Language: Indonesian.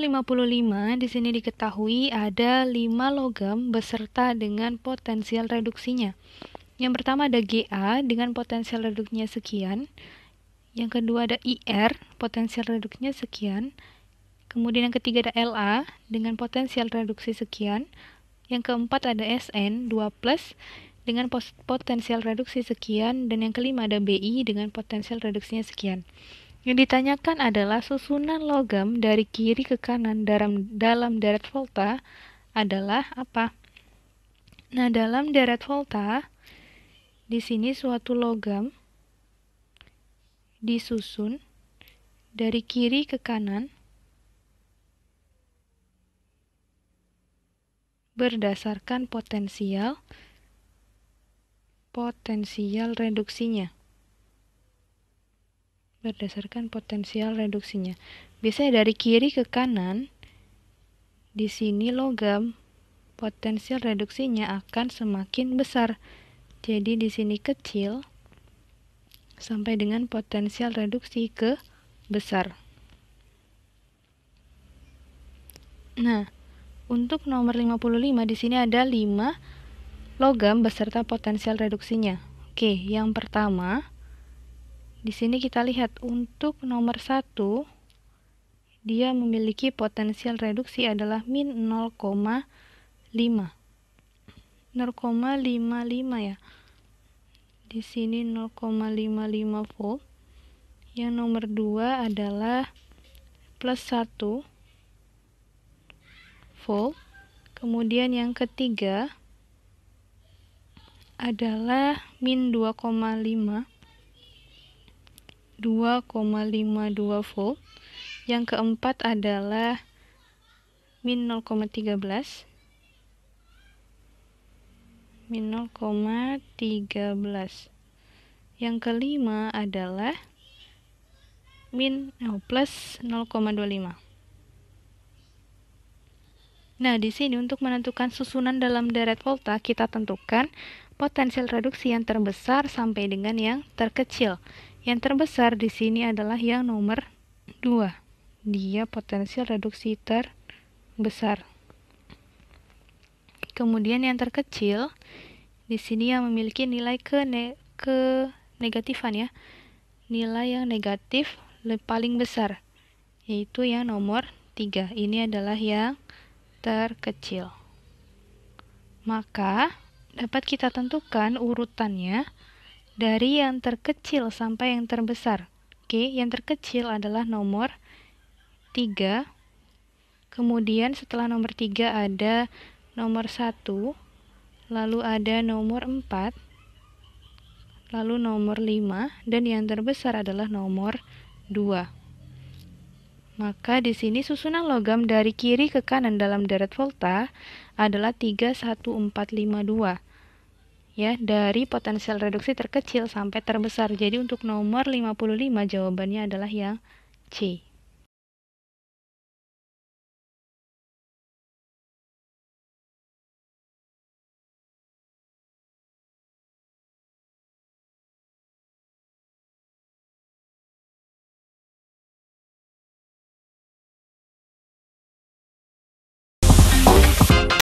nomor 55 di sini diketahui ada 5 logam beserta dengan potensial reduksinya. Yang pertama ada GA dengan potensial reduksinya sekian. Yang kedua ada IR, potensial reduksinya sekian. Kemudian yang ketiga ada LA dengan potensial reduksi sekian. Yang keempat ada SN 2 dengan potensial reduksi sekian dan yang kelima ada BI dengan potensial reduksinya sekian. Yang ditanyakan adalah susunan logam dari kiri ke kanan dalam, dalam deret volta adalah apa? Nah, dalam deret volta, di sini suatu logam disusun dari kiri ke kanan berdasarkan potensial potensial reduksinya berdasarkan potensial reduksinya. Biasanya dari kiri ke kanan, di sini logam potensial reduksinya akan semakin besar. Jadi di sini kecil sampai dengan potensial reduksi ke besar. Nah, untuk nomor 55 di sini ada 5 logam beserta potensial reduksinya. Oke, yang pertama di sini kita lihat untuk nomor satu dia memiliki potensial reduksi adalah min 0,5 0,55 ya di sini 0,55 volt yang nomor 2 adalah plus 1 volt kemudian yang ketiga adalah min 2,5 2,52 volt. Yang keempat adalah min 0,13 min 0,13. Yang kelima adalah min oh, plus 0,25. Nah, di sini untuk menentukan susunan dalam deret volta, kita tentukan potensial reduksi yang terbesar sampai dengan yang terkecil. Yang terbesar di sini adalah yang nomor 2. Dia potensial reduksi terbesar. Kemudian yang terkecil di sini yang memiliki nilai ke ne ke negatifan ya. Nilai yang negatif paling besar yaitu yang nomor 3. Ini adalah yang terkecil. Maka dapat kita tentukan urutannya dari yang terkecil sampai yang terbesar. Oke, yang terkecil adalah nomor 3. Kemudian setelah nomor 3 ada nomor 1, lalu ada nomor 4, lalu nomor 5 dan yang terbesar adalah nomor 2. Maka di sini susunan logam dari kiri ke kanan dalam deret volta adalah 31452 ya dari potensial reduksi terkecil sampai terbesar. Jadi untuk nomor 55 jawabannya adalah yang C.